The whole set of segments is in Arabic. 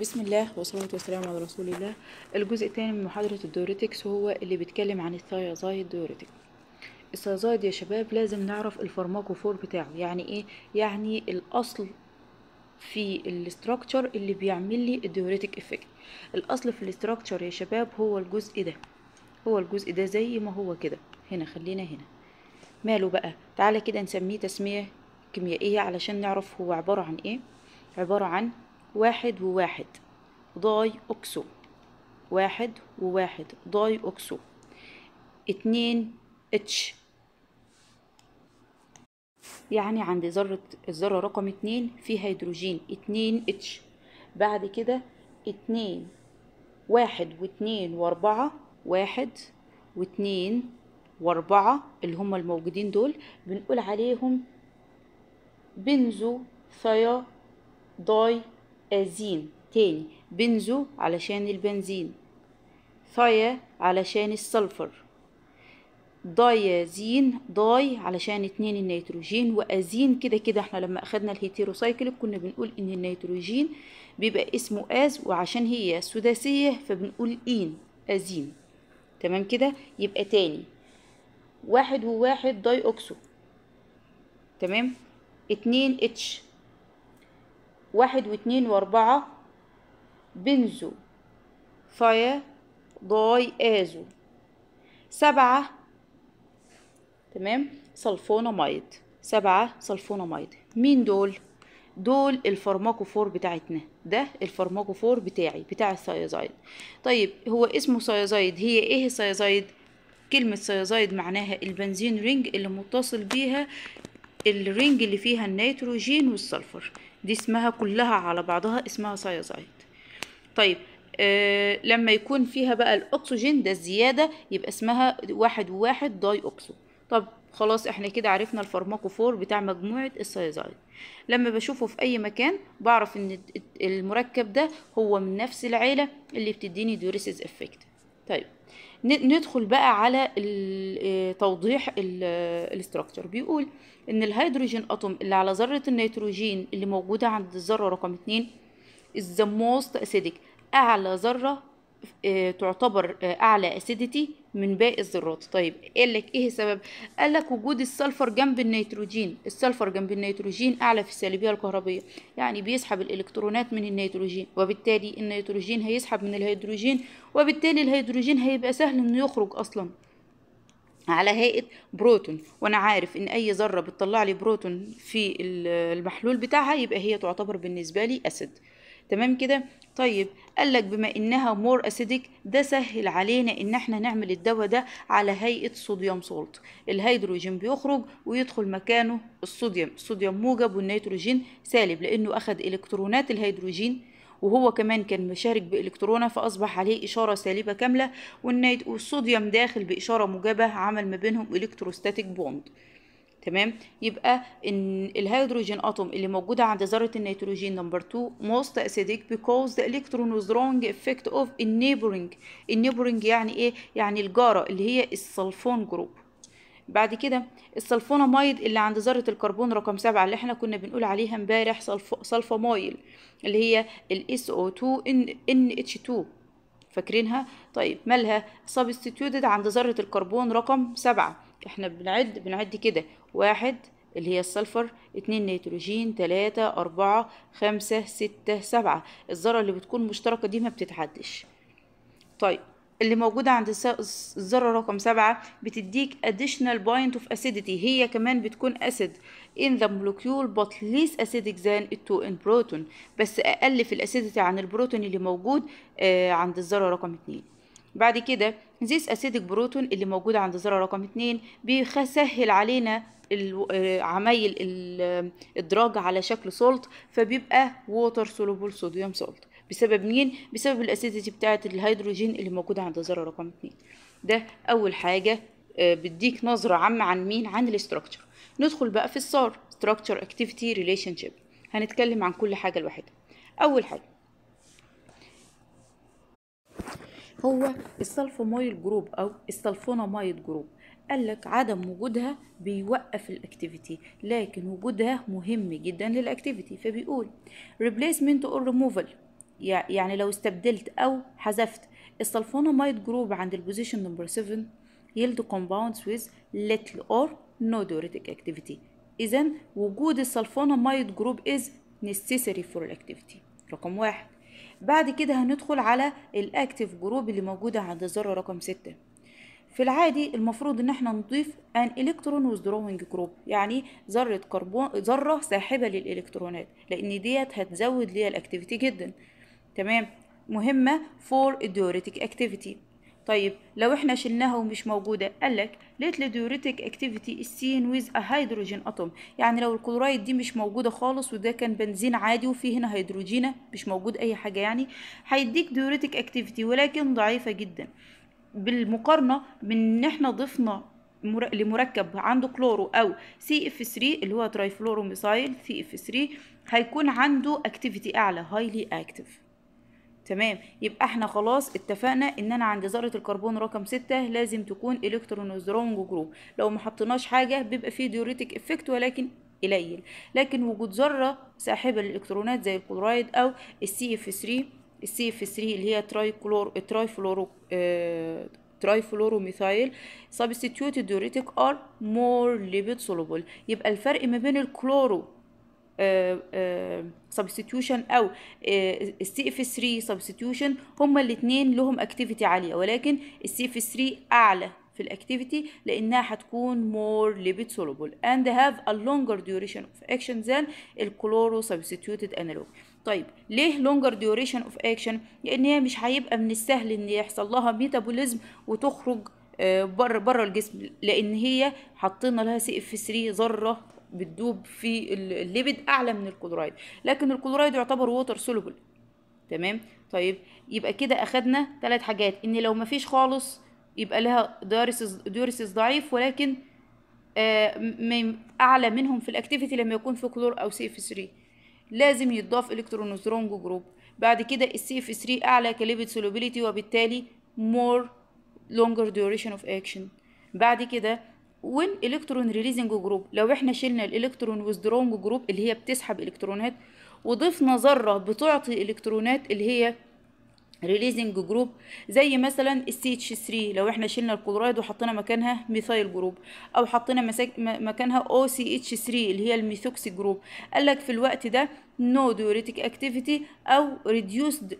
بسم الله والصلاة والسلام على رسول الله الجزء الثاني من محاضرة الدوريتكس هو اللي بيتكلم عن الثيازايد دوريتك الثيازايد يا شباب لازم نعرف الفارماكوفور بتاعه يعني ايه يعني الاصل في الاستراكشر اللي بيعمل لي الدوريتك افكت الاصل في الاستراكشر يا شباب هو الجزء ده هو الجزء ده زي ما هو كده هنا خلينا هنا ماله بقى تعالى كده نسميه تسمية كيميائية علشان نعرف هو عبارة عن ايه عبارة عن واحد وواحد ضاي أكسو واحد وواحد ضاي أكسو اتنين اتش يعني عند ذرة الذرة رقم اتنين فيها هيدروجين اتنين اتش بعد كده اتنين واحد واتنين واربعة واحد واتنين واربعة اللي هما الموجودين دول بنقول عليهم بنزو ثيا داي ازين تاني بنزو علشان البنزين ثايا علشان السلفر دايازين داي علشان اتنين النيتروجين وازين كده كده احنا لما اخدنا الهيتيروسايكل كنا بنقول ان النيتروجين بيبقى اسمه از وعشان هي سداسية فبنقول إين ازين تمام كده يبقى تاني واحد وواحد داي اوكسو تمام اتنين اتش واحد واتنين واربعة بنزو فيا ضاي ازو سبعة تمام مايد سبعة مايد مين دول؟ دول الفارماكوفور بتاعتنا ده الفارماكوفور بتاعي بتاع الثيازايد طيب هو اسمه ثيازايد هي ايه الثيازايد كلمة ثيازايد معناها البنزين رينج اللي متصل بيها الرينج اللي فيها النيتروجين والسلفر دي اسمها كلها على بعضها اسمها سايزايت طيب آه لما يكون فيها بقى الاكسجين ده الزياده يبقى اسمها واحد واحد داي اوكسو طب خلاص احنا كده عرفنا الفارماكوفور بتاع مجموعه السايزايت لما بشوفه في اي مكان بعرف ان المركب ده هو من نفس العيله اللي بتديني دوريسز افكت طيب ندخل بقى على آه، توضيح آه، الاستراكشر بيقول ان الهيدروجين اتوم اللي على ذره النيتروجين اللي موجوده عند الذره رقم 2 is the most acidic اعلى ذره آه، تعتبر آه، اعلى اسيديتي من باقي الذرات طيب قال لك ايه السبب قال لك وجود السلفر جنب النيتروجين السلفر جنب النيتروجين اعلى في السالبيه الكهربيه يعني بيسحب الالكترونات من النيتروجين وبالتالي النيتروجين هيسحب من الهيدروجين وبالتالي الهيدروجين هيبقى سهل انه يخرج اصلا على هيئه بروتون وانا عارف ان اي ذره بتطلع لي بروتون في المحلول بتاعها يبقى هي تعتبر بالنسبه لي اسيد تمام كده طيب قال لك بما انها مور اسيدك ده سهل علينا ان احنا نعمل الدواء ده على هيئه صوديوم سولت الهيدروجين بيخرج ويدخل مكانه الصوديوم الصوديوم موجب والنيتروجين سالب لانه اخذ الكترونات الهيدروجين وهو كمان كان مشارك بإلكترونة فأصبح عليه إشارة سالبة كاملة والصوديوم داخل بإشارة موجبة عمل ما بينهم إلكتروستاتيك بوند تمام يبقى ان الهيدروجين اتوم اللي موجوده عند ذره النيتروجين نمبر 2 موست اسيديك because the electron سترونج افكت effect of النيبرنج يعني ايه يعني الجاره اللي هي السلفون جروب بعد كده السلفونامايد اللي عند ذره الكربون رقم سبعة اللي احنا كنا بنقول عليها امبارح سلفامايل اللي هي الاس او 2 ان اتش 2 فاكرينها طيب مالها substituted عند ذره الكربون رقم سبعة احنا بنعد بنعد كده واحد اللي هي السلفر اتنين نيتروجين تلاتة أربعة خمسة ستة سبعة الذرة اللي بتكون مشتركة دي ما بتتعدش طيب اللي موجودة عند الذرة رقم سبعة بتديك additional point of acidity هي كمان بتكون acid in the molecule but less acidic than it to in proton بس أقل في الأسيدتي عن البروتون اللي موجود آه عند الذرة رقم اتنين بعد كده زيس اسيدك بروتون اللي موجود عند ذرة رقم اتنين بيسهل علينا آه، عمايل الادراج على شكل سولت فبيبقى ووتر سولوبل صوديوم سولت بسبب مين بسبب الاسيديتي بتاعه الهيدروجين اللي موجوده عند ذره رقم اتنين ده اول حاجه آه، بتديك نظره عامه عن مين عن الاستراكشر ندخل بقى في السار structure اكتيفيتي relationship هنتكلم عن كل حاجه لوحدها اول حاجه هو السلفونامايد جروب او السلفونامايد جروب قال لك عدم وجودها بيوقف الاكتيفيتي لكن وجودها مهم جدا للاكتيفيتي فبيقول ريبليسمنت اور ريموفال يعني لو استبدلت او حذفت السلفونامايد جروب عند البوزيشن نمبر 7 يلد compounds with little or no diuretic activity اذا وجود السلفونامايد جروب is necessary for الاكتيفيتي رقم واحد بعد كده هندخل على الاكتف جروب اللي موجودة عند الذرة رقم ستة في العادي المفروض ان احنا نضيف ان الكترون وزدروينج جروب يعني ذره كربون ذره ساحبه للالكترونات لان ديت هتزود ليا الاكتيفيتي جدا تمام مهمه فور الديوريتيك اكتيفيتي طيب لو احنا شلناها ومش موجودة قال لك let اكتيفيتي السين ويز ا هيدروجين اتوم يعني لو الكلورايد دي مش موجودة خالص وده كان بنزين عادي وفي هنا هيدروجينة مش موجود أي حاجة يعني هيديك diuretic اكتيفيتي ولكن ضعيفة جدا بالمقارنة من إن احنا ضفنا لمركب عنده كلورو او سي اف 3 اللي هو ميثايل سي اف 3 هيكون عنده اكتيفيتي اعلى هايلي اكتيف تمام يبقى احنا خلاص اتفقنا ان انا عند ذره الكربون رقم 6 لازم تكون الكترون سترونج جروب لو ما حطيناش حاجه بيبقى فيه ديوريتك افكت ولكن قليل لكن وجود ذره ساحبه للالكترونات زي الكلورايد او السي اف 3 السي اف 3 اللي هي تراي كلور تراي فلورو اه ميثايل سبستيتيوت ديوريتك ار مور ليبيد سولوبل يبقى الفرق ما بين الكلورو سبستيوشن آه، آه، او السي اف 3 سبستيوشن هما الاثنين لهم اكتيفيتي عاليه ولكن السي اف 3 اعلى في الاكتيفيتي لانها هتكون مور ليبيد سولوبل اند هاف ا لونجر ديوريشن اوف اكشن ذان الكلورو سبستيوتد انالوج طيب ليه longer duration of action لان هي مش هيبقى من السهل ان يحصل لها ميتابوليزم وتخرج آه، بره بره الجسم لان هي حطينا لها سي اف 3 ذره بتدوب في الليبيد اعلى من الكلورايد لكن الكلورايد يعتبر ووتر سولوبل تمام طيب يبقى كده اخدنا ثلاث حاجات ان لو مفيش خالص يبقى لها ديوريسيس ضعيف ولكن آه اعلى منهم في الاكتيفيتي لما يكون في كلور او سي اف 3 لازم يضاف الكترونسترونج جروب بعد كده السي اف 3 اعلى كليبيد سولوبيليتي وبالتالي مور لونجر ديوريشن اوف اكشن بعد كده والالكترون ريليزنج جروب لو احنا شلنا الالكترون وذرونج جروب اللي هي بتسحب الكترونات وضفنا ذره بتعطي الكترونات اللي هي ريليزنج جروب زي مثلا السي اتش 3 لو احنا شلنا الكلورايد وحطينا مكانها ميثايل جروب او حطينا مكانها او سي اتش 3 اللي هي الميثوكسي جروب قال لك في الوقت ده نو ديوريتيك اكتيفيتي او ريديوسد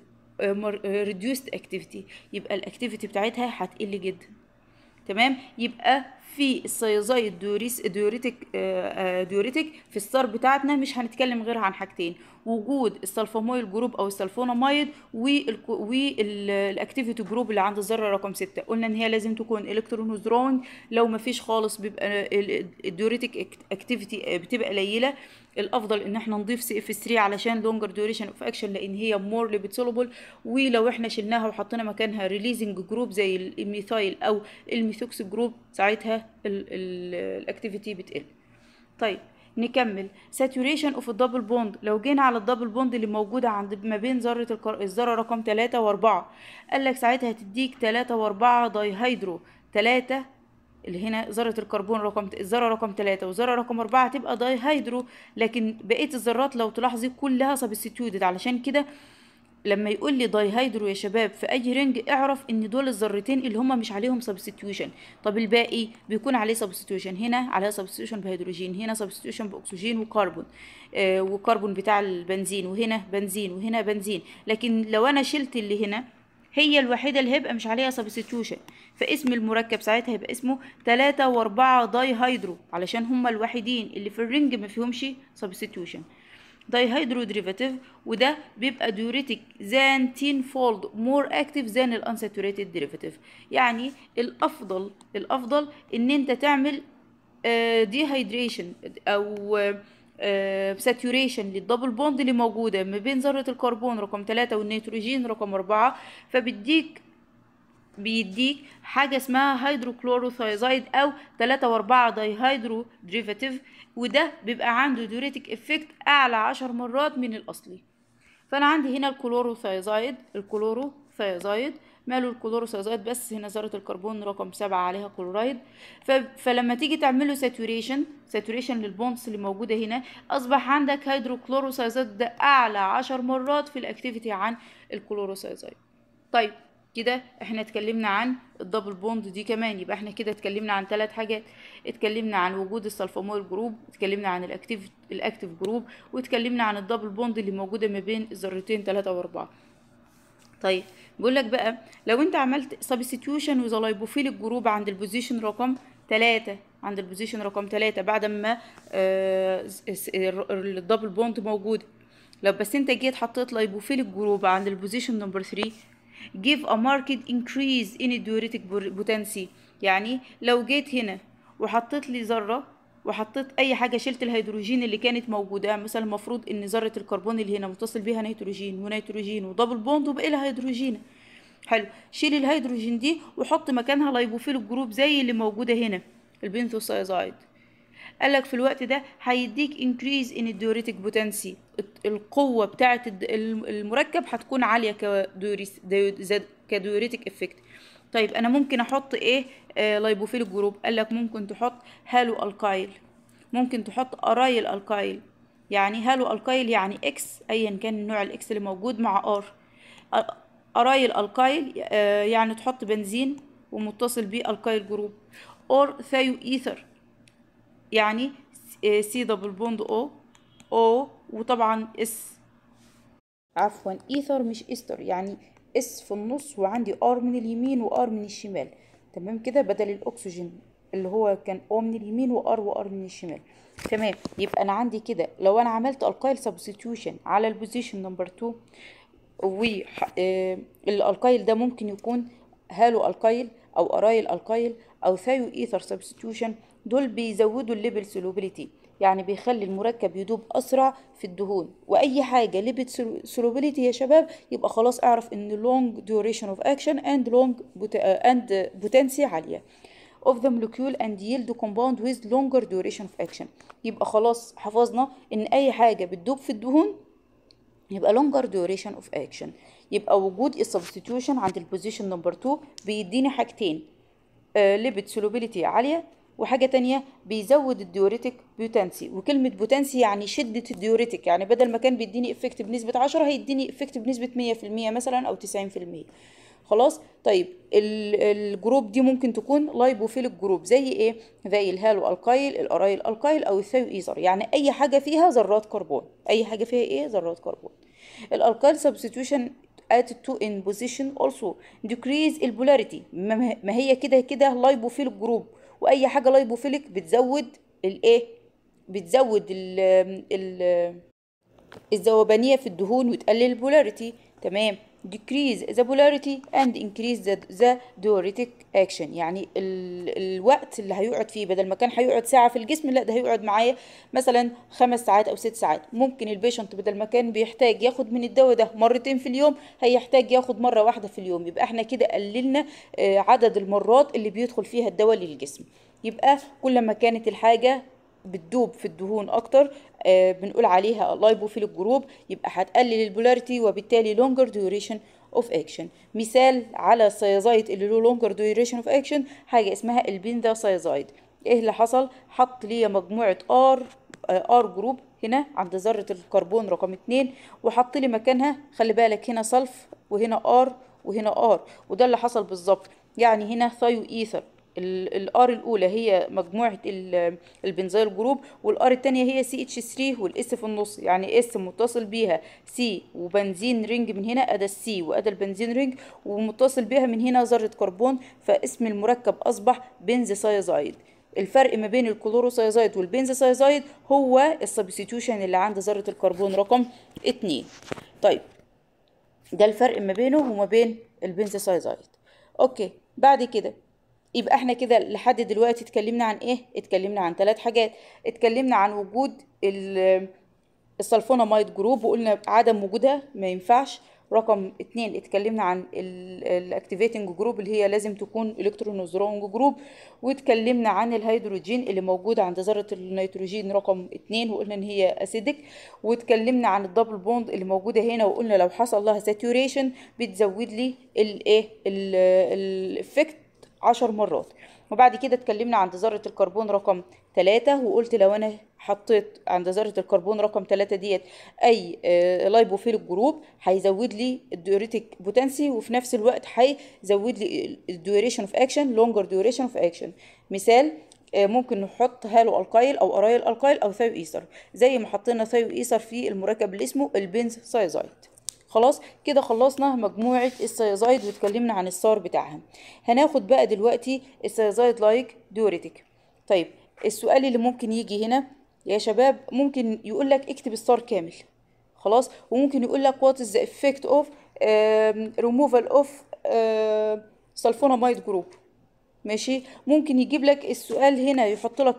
ريديوسد اكتيفيتي يبقى الاكتيفيتي بتاعتها هتقل جدا تمام يبقى في السيازايد دوريس ديوريتك آه، آه، ديوريتك في الستار بتاعتنا مش هنتكلم غير عن حاجتين وجود السلفامويل جروب او السلفونامايد والاكتيفيتي جروب اللي عند الذره رقم 6 قلنا ان هي لازم تكون الكترون دروينج لو ما فيش خالص بيبقى الديوريتك اكتيفيتي بتبقى قليله الافضل ان احنا نضيف سي اف 3 علشان لونجر ديوريشن اوف اكشن لان هي مور ليبيد سولوبل ولو احنا شلناها وحطينا مكانها ريليزنج جروب زي الميثايل او الميثوكس جروب ساعتها الاكتيفيتي بتقل طيب نكمل ساتوريشن اوف الدبل بوند لو جينا على الدبل بوند اللي موجوده عند ما بين ذره الكر... الذره رقم 3 و4 قال لك ساعتها هتديك 3 و4 داي هيدرو 3 اللي هنا ذرة الكربون رقم الذرة رقم 3 والذرة رقم 4 هتبقى داي هيدرو لكن بقية الذرات لو تلاحظي كلها سبستيتيودد علشان كده لما يقول لي داي هيدرو يا شباب في اي رينج اعرف ان دول الذرتين اللي هم مش عليهم سبستيتيوشن طب الباقي بيكون عليه سبستيتيوشن هنا عليها سبستيتيوشن بهيدروجين هنا سبستيتيوشن باكسجين وكربون آه وكربون بتاع البنزين وهنا بنزين وهنا بنزين لكن لو انا شلت اللي هنا هي الوحيدة اللي هيبقى مش عليها سبستيوشن فاسم المركب ساعتها هيبقى اسمه تلاتة واربعة داي هيدرو علشان هما الوحيدين اللي في الرنج ما فيهمش سبستيوشن داي هيدرو ديريفاتيف وده بيبقى ديوريتيك زان تين فولد مور اكتف زان الانساتوريتد ديريفاتيف يعني الافضل الافضل ان انت تعمل ديهايدريشن آه، او ساتوريشن للدبل بوند اللي موجودة ما بين ذرة الكربون رقم ثلاثة والنيتروجين رقم أربعة فبيديك بيديك حاجة اسمها هيدروكلوروثايزايد أو ثلاثة وأربعة دايهيدرو دريفاتيف وده بيبقى عنده ديوريتك افكت أعلى عشر مرات من الأصلي فأنا عندي هنا الكلوروثايزايد الكلوروثايزايد ماله الكلوروسازات بس هنا ذرة الكربون رقم سبعة عليها كلورايد فلما تيجي تعمل له ساتوريشن ساتوريشن للبونس اللي موجودة هنا أصبح عندك هيدروكلوروسازات ده أعلى عشر مرات في الأكتيفيتي عن الكلوروسازات طيب كده احنا اتكلمنا عن الدبل بوند دي كمان يبقى احنا كده اتكلمنا عن ثلاث حاجات اتكلمنا عن وجود السلفامويل جروب اتكلمنا عن الاكتيف الاكتيف جروب واتكلمنا عن الدبل بوند اللي موجوده ما بين الذرتين 3 و4 طيب بيقول لك بقى لو انت عملت سبستيوشن وذا لايبوفيلك جروب عند البوزيشن رقم 3 عند البوزيشن رقم 3 بعد ما الدبل بوند موجود لو بس انت جيت حطيت لايبوفيلك جروب عند البوزيشن نمبر 3 give a marked increase in diuretic بوتنسي يعني لو جيت هنا وحطيت لي ذره وحطيت اي حاجه شلت الهيدروجين اللي كانت موجوده مثلا المفروض ان ذره الكربون اللي هنا متصل بيها نيتروجين ونيتروجين ودبل بوند وبقى لها هيدروجين حلو شيل الهيدروجين دي وحط مكانها لايبوفيل الجروب زي اللي موجوده هنا البنثوسايزايد قال لك في الوقت ده هيديك انكريز ان الديوريتك بوتنسي القوه بتاعه المركب هتكون عاليه كديوريتك افكت طيب انا ممكن احط ايه آه لايبوفيل الجروب قال لك ممكن تحط هالو الكايل ممكن تحط ارايل الكايل يعني هالو الكايل يعني اكس ايا كان النوع الاكس اللي موجود مع ار ارايل الكايل آه يعني تحط بنزين ومتصل بيه الكايل جروب اور ثايو ايثر يعني سي دبل بوند او او وطبعا اس عفوا ايثر مش استر يعني اس في النص وعندي ار من اليمين وار من الشمال تمام كده بدل الاكسجين اللي هو كان او من اليمين وار وار من الشمال تمام يبقى انا عندي كده لو انا عملت الكايل سبستيوشن على البوزيشن نمبر 2 الالكايل ده ممكن يكون هالو الكايل او ارايل الكايل او ثايو ايثر سبستيوشن دول بيزودوا الليبل سولوبيليتي يعني بيخلي المركب يدوب أسرع في الدهون وأي حاجة ليبيد سولوبيليتي يا شباب يبقى خلاص أعرف إن لونج دوريشن اوف اكشن اند لونج اند بوتنسي عالية of the molecule and yield compound with longer duration of action يبقى خلاص حفظنا ان اي حاجه بتدوب في الدهون يبقى longer duration of action يبقى وجود substitution عند البوزيشن نمبر 2 بيديني حاجتين آه، ليبت سولوبيليتي عاليه وحاجه تانية بيزود الديوريتك بوتنسي وكلمه بوتنسي يعني شده الديوريتك يعني بدل ما كان بيديني افكت بنسبه 10 هيديني افكت بنسبه 100% مثلا او 90% خلاص طيب الجروب دي ممكن تكون لايبوفيلك جروب زي ايه زي الهالو القايل الارايل القايل او الثيو ايزر يعني اي حاجه فيها ذرات كربون اي حاجه فيها ايه ذرات كربون الالكايل سبستيوشن ات to in position also decrease البولاريتي ما هي كده كده لايبوفيلك جروب واي حاجه لايبوفيلك بتزود الايه بتزود ال ال الذوبانيه في الدهون وتقلل البولاريتي تمام decrease the polarity and increase the, the diuretic action يعني ال الوقت اللي هيقعد فيه بدل ما كان هيقعد ساعة في الجسم لا ده هيقعد معايا مثلا خمس ساعات أو ست ساعات ممكن البيشنت بدل ما كان بيحتاج ياخد من الدواء ده مرتين في اليوم هيحتاج ياخد مرة واحدة في اليوم يبقى احنا كده قللنا آه، عدد المرات اللي بيدخل فيها الدواء للجسم يبقى كل ما كانت الحاجة بتدوب في الدهون اكتر آه، بنقول عليها لايبوفيل جروب يبقى هتقلل البولاريتي وبالتالي لونجر ديوريشن اوف اكشن مثال على سيازايد اللي له لونجر ديوريشن اوف اكشن حاجه اسمها البيندا سايزايد ايه اللي حصل حط ليا مجموعه ار ار جروب هنا عند ذره الكربون رقم 2 وحط لي مكانها خلي بالك هنا صلف وهنا ار وهنا ار وده اللي حصل بالظبط يعني هنا ثايو ايثر الار الاولى هي مجموعه البنزايل جروب والار الثانيه هي سي اتش 3 والاس في النص يعني اس متصل بيها سي وبنزين رينج من هنا ادا السي وادا البنزين رينج ومتصل بيها من هنا ذره كربون فاسم المركب اصبح بنزيسايزايد الفرق ما بين الكلوروسايزايد والبنزيسايزايد هو السبستيوشن اللي عند ذره الكربون رقم 2 طيب ده الفرق ما بينه وما بين البنزيسايزايد اوكي بعد كده يبقى احنا كده لحد دلوقتي اتكلمنا عن ايه اتكلمنا عن ثلاث حاجات اتكلمنا عن وجود مايت جروب وقلنا عدم وجودها ما ينفعش رقم اتنين اتكلمنا عن الاكتيفيتنج جروب اللي هي لازم تكون الكترونوزرونج جروب واتكلمنا عن الهيدروجين اللي موجود عند ذره النيتروجين رقم اتنين وقلنا ان هي اسيدك واتكلمنا عن الدبل بوند اللي موجوده هنا وقلنا لو حصل لها ساتوريشن بتزود لي الايه الافكت عشر مرات وبعد كده اتكلمنا عند ذرة الكربون رقم تلاتة وقلت لو أنا حطيت عند ذرة الكربون رقم تلاتة ديت أي لايبوفيل آه، جروب هيزود لي الديوريتك بوتنسي وفي نفس الوقت هيزود لي الديوريشن اوف اكشن لونجر ديوريشن اوف اكشن مثال آه، ممكن نحط هالو القايل او ارايل القايل او ثايو ايثر زي ما حطينا ثايو ايثر في المركب اللي اسمه البنز سايزايت خلاص كده خلصنا مجموعه السيازايد واتكلمنا عن السار بتاعها هناخد بقى دلوقتي السيازايد لايك دوريتك طيب السؤال اللي ممكن يجي هنا يا شباب ممكن يقول لك اكتب السار كامل خلاص وممكن يقول لك وات از ذا effect of ريموفال um, of uh, sulfonamide جروب ماشي ممكن يجيب لك السؤال هنا يحط لك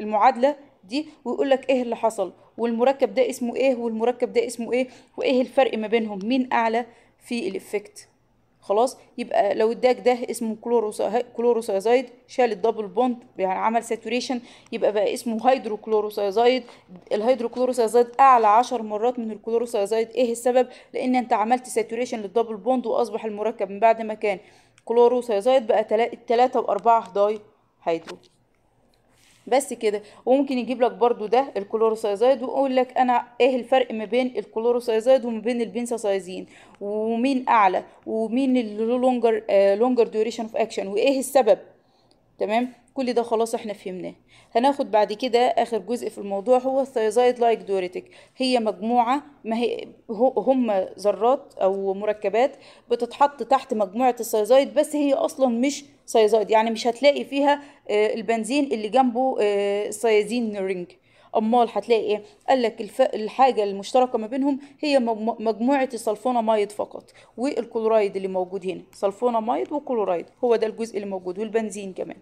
المعادله دي ويقول لك ايه اللي حصل والمركب ده اسمه ايه والمركب ده اسمه ايه وايه الفرق ما بينهم مين اعلى في الافكت خلاص يبقى لو اداك ده اسمه كلوروسايزايد شال الدبل بوند يعني عمل ساتوريشن يبقى بقى اسمه هيدروكلوروسايزايد الهيدروكلوروسايزايد اعلى 10 مرات من الكلوروسايزايد ايه السبب لان انت عملت ساتوريشن للدبل بوند واصبح المركب من بعد ما كان كلوروسايزايد بقى 3 و4 هيدرو بس كده وممكن يجيب لك برضو ده الكلوروسايزايد ويقول لك انا ايه الفرق ما بين الكلوروسايزايد وما بين البنساسايزين ومين اعلى ومين اللونجر لونجر لونجر ديوريشن اوف اكشن وايه السبب تمام كل ده خلاص احنا فهمناه هناخد بعد كده اخر جزء في الموضوع هو الثيازايد لايك دوريتك هي مجموعه ما هي هم ذرات او مركبات بتتحط تحت مجموعه الثيازايد بس هي اصلا مش سيازايد يعني مش هتلاقي فيها آه، البنزين اللي جنبه آه، سيازين رينج امال هتلاقي ايه قال لك الف... الحاجه المشتركه ما بينهم هي مجموعه مايد فقط والكلورايد اللي موجود هنا مايد وكلورايد هو ده الجزء اللي موجود والبنزين كمان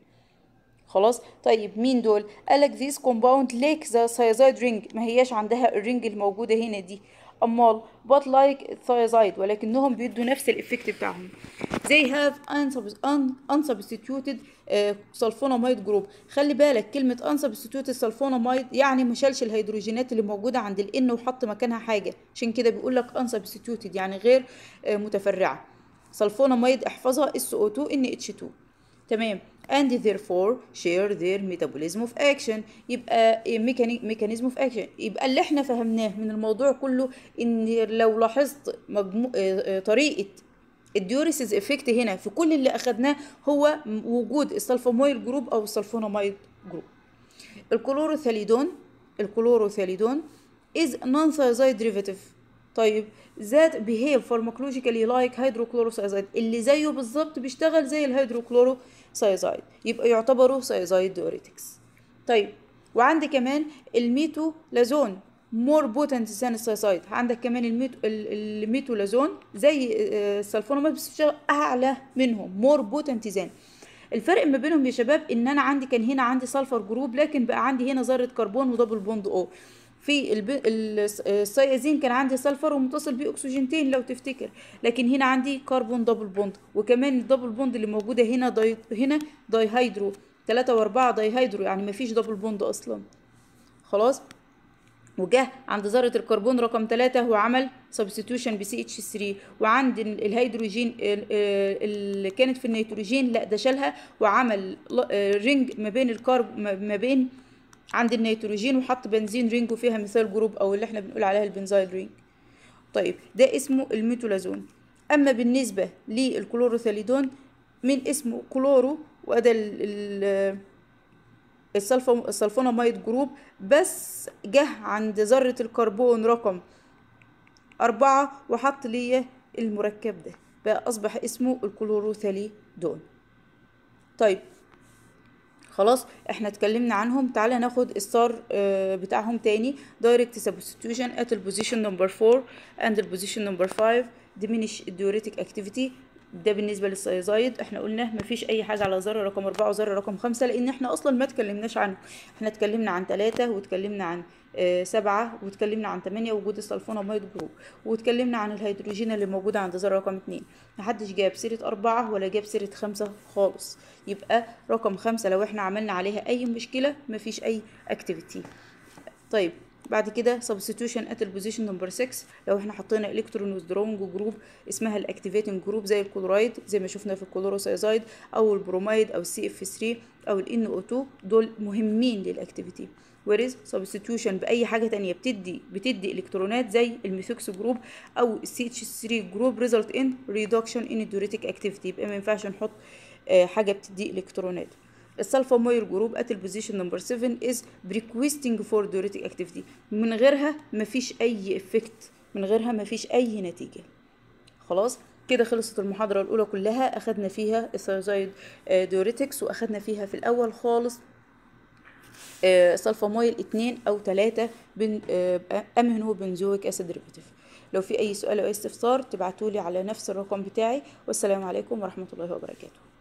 خلاص طيب مين دول قالك ذيس كومباوند ليك ذا سايزايد رينج ما هياش عندها الرينج الموجوده هنا دي أمال but like thiazide ولكنهم بيدوا نفس الإفكت بتاعهم they have unsubstituted آه، sulfonamide group. خلي بالك كلمة unsubstituted sulfonamide يعني مشالش الهيدروجينات اللي موجودة عند ال N وحط مكانها حاجة عشان كده بيقول لك unsubstituted يعني غير آه، متفرعة sulfonamide احفظها SO2 NH2 تمام and therefore share their metabolism of action يبقى ميكانيزم اوف اكشن يبقى اللي احنا فهمناه من الموضوع كله ان لو لاحظت مجمو... إيه، إيه، طريقه الديوريسيز افكت هنا في كل اللي اخذناه هو وجود السلفامايل جروب او السلفونامايد جروب الكلوروثاليدون الكلوروثاليدون is non-thiazide derivative طيب ذات بيهيف فارماكولوجيكالي لايك هيدروكلوروثايزايد اللي زيه بالظبط بيشتغل زي الهيدروكلورو سايزايد يبقى يعتبروا سايزايد ديوريتكس طيب وعندي كمان الميتولازون مور بوتنت ذان السايسايد عندك كمان الميتو الميتولازون زي السلفونامات آه، بس اعلى منهم مور بوتنت ذان الفرق ما بينهم يا شباب ان انا عندي كان هنا عندي سلفر جروب لكن بقى عندي هنا ذره كربون ودبل بوند او في السيازين كان عندي سلفر ومتصل بيه اكسجينتين لو تفتكر لكن هنا عندي كربون دبل بوند وكمان الدبل بوند اللي موجوده هنا داي... هنا دايهيدرو 3 و4 دايهيدرو يعني مفيش دبل بوند اصلا خلاص وجه عند ذرة الكربون رقم 3 وعمل سبستيوشن بسي اتش 3 وعند الهيدروجين اللي كانت في النيتروجين لا ده شالها وعمل رينج ما بين الكرب ما بين عند النيتروجين وحط بنزين رينج وفيها مثال جروب او اللي احنا بنقول عليها البنزايل رينج طيب ده اسمه الميتولازون اما بالنسبه للكلوروثاليدون من اسمه كلورو وده السلفونامايد جروب بس جه عند ذره الكربون رقم أربعة وحط لي المركب ده بقى أصبح اسمه الكلوروثاليدون طيب خلاص احنا اتكلمنا عنهم تعالى ناخد السار آه، بتاعهم تاني direct substitution at the position 4 and the position 5 diminish diuretic activity ده بالنسبه للسيزايد احنا قلنا مفيش اي حاجه على ذره رقم 4 وذره رقم 5 لان احنا اصلا ما اتكلمناش عنه احنا اتكلمنا عن 3 واتكلمنا عن سبعة واتكلمنا عن تمانية وجود السلفوناميد جروب واتكلمنا عن الهيدروجين اللي موجودة عند ذرة رقم اتنين محدش جاب سيرة أربعة ولا جاب سيرة خمسة خالص يبقى رقم خمسة لو احنا عملنا عليها أي مشكلة مفيش أي اكتيفيتي طيب بعد كده substitution at البوزيشن نمبر 6 لو احنا حطينا الكترون withdrawing جروب اسمها الاكتيفيتنج جروب زي الكلورايد زي ما شفنا في الكلوروسايزايد او البرومايد او السي اف 3 او الان او 2 دول مهمين للاكتيفيتي وريز سبستيوشن باي حاجه تانية بتدي بتدي الكترونات زي الميثوكس جروب او السي اتش 3 جروب ريزلت ان ريدكشن ان الدوريتيك اكتيفيتي يبقى ما ينفعش نحط آه، حاجه بتدي الكترونات السلفاماير جروب ات البوزيشن نمبر 7 از بريكويستنج فور دوريتيك اكتيفيتي من غيرها مفيش اي افكت من غيرها مفيش اي نتيجه خلاص كده خلصت المحاضرة الأولى كلها أخدنا فيها الثيروزايد آه، دوريتكس وأخدنا فيها في الأول خالص سلفامايل آه، اتنين او تلاتة بن آه، امينو بنزويك اسيد ريبتيف لو في اي سؤال او استفسار تبعتولي على نفس الرقم بتاعي والسلام عليكم ورحمة الله وبركاته